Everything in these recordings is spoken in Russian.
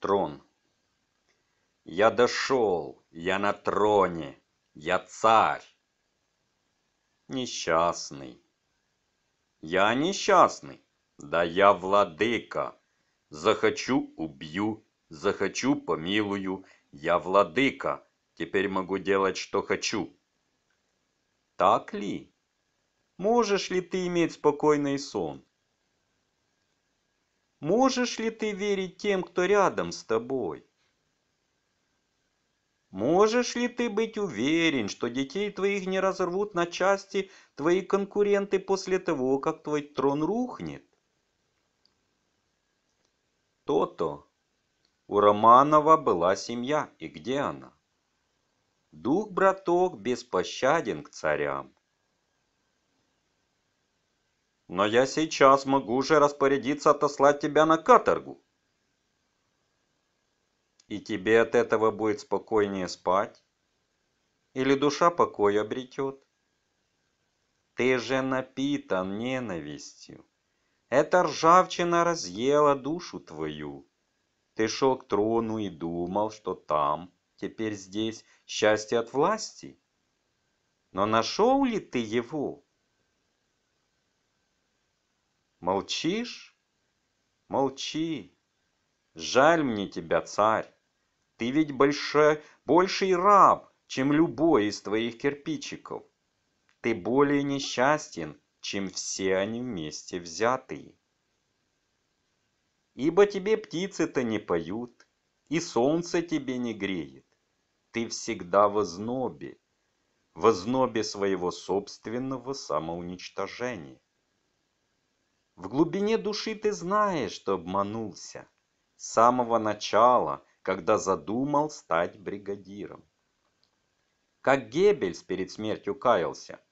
трон. Я дошел, я на троне, я царь. Несчастный. Я несчастный, да я владыка. Захочу – убью, захочу – помилую. Я владыка, теперь могу делать, что хочу. Так ли? Можешь ли ты иметь спокойный сон? Можешь ли ты верить тем, кто рядом с тобой? Можешь ли ты быть уверен, что детей твоих не разорвут на части твои конкуренты после того, как твой трон рухнет? То-то. У Романова была семья, и где она? Дух, браток, беспощаден к царям но я сейчас могу уже распорядиться отослать тебя на каторгу. И тебе от этого будет спокойнее спать? Или душа покой обретет? Ты же напитан ненавистью. Эта ржавчина разъела душу твою. Ты шел к трону и думал, что там, теперь здесь, счастье от власти. Но нашел ли ты его? молчишь молчи жаль мне тебя царь ты ведь больше больший раб чем любой из твоих кирпичиков ты более несчастен чем все они вместе взятые ибо тебе птицы то не поют и солнце тебе не греет ты всегда в ознобе в ознобе своего собственного самоуничтожения в глубине души ты знаешь, что обманулся. С самого начала, когда задумал стать бригадиром. Как Геббельс перед смертью каялся.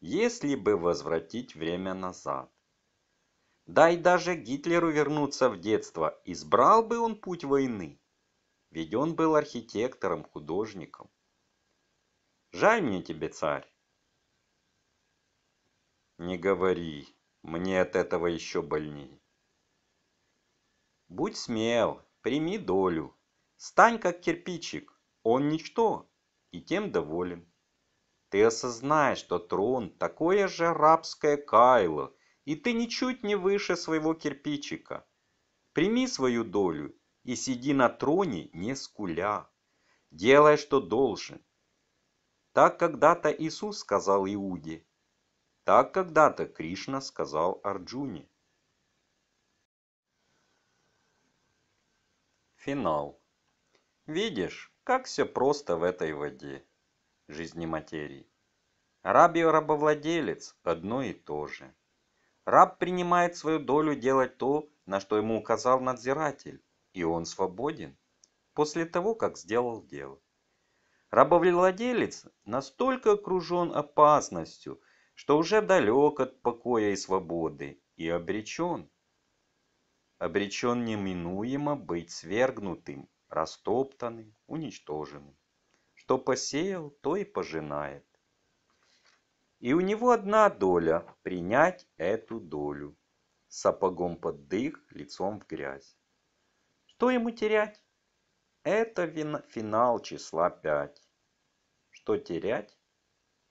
Если бы возвратить время назад. Да и даже Гитлеру вернуться в детство, избрал бы он путь войны. Ведь он был архитектором, художником. Жаль мне тебе, царь. Не говори, мне от этого еще больней. Будь смел, прими долю, стань как кирпичик, он ничто, и тем доволен. Ты осознаешь, что трон – такое же рабское кайло, и ты ничуть не выше своего кирпичика. Прими свою долю и сиди на троне не скуля. Делай, что должен. Так когда-то Иисус сказал Иуде, так когда то кришна сказал арджуне Финал. Видишь, как все просто в этой воде. Жизни материи. Раб и рабовладелец – одно и то же. Раб принимает свою долю делать то, на что ему указал надзиратель, и он свободен после того, как сделал дело. Рабовладелец настолько окружен опасностью, что уже далек от покоя и свободы и обречен. Обречен неминуемо быть свергнутым, растоптанным, уничтоженным. Что посеял, то и пожинает. И у него одна доля – принять эту долю. Сапогом под дых, лицом в грязь. Что ему терять? Это финал числа 5. Что терять?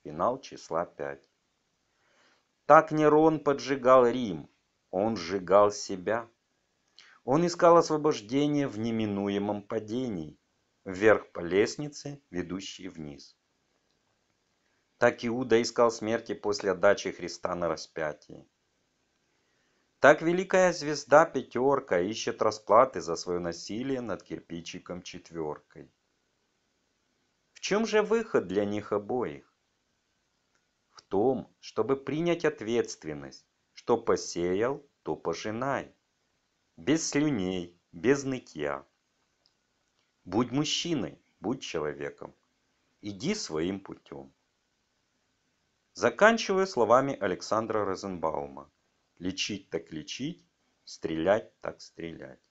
Финал числа 5. Так Нерон поджигал Рим, он сжигал себя. Он искал освобождение в неминуемом падении, вверх по лестнице, ведущей вниз. Так Иуда искал смерти после отдачи Христа на распятие. Так великая звезда пятерка ищет расплаты за свое насилие над кирпичиком четверкой. В чем же выход для них обоих? том, чтобы принять ответственность. Что посеял, то пожинай. Без слюней, без нытья. Будь мужчиной, будь человеком. Иди своим путем. Заканчиваю словами Александра Розенбаума. Лечить так лечить, стрелять так стрелять.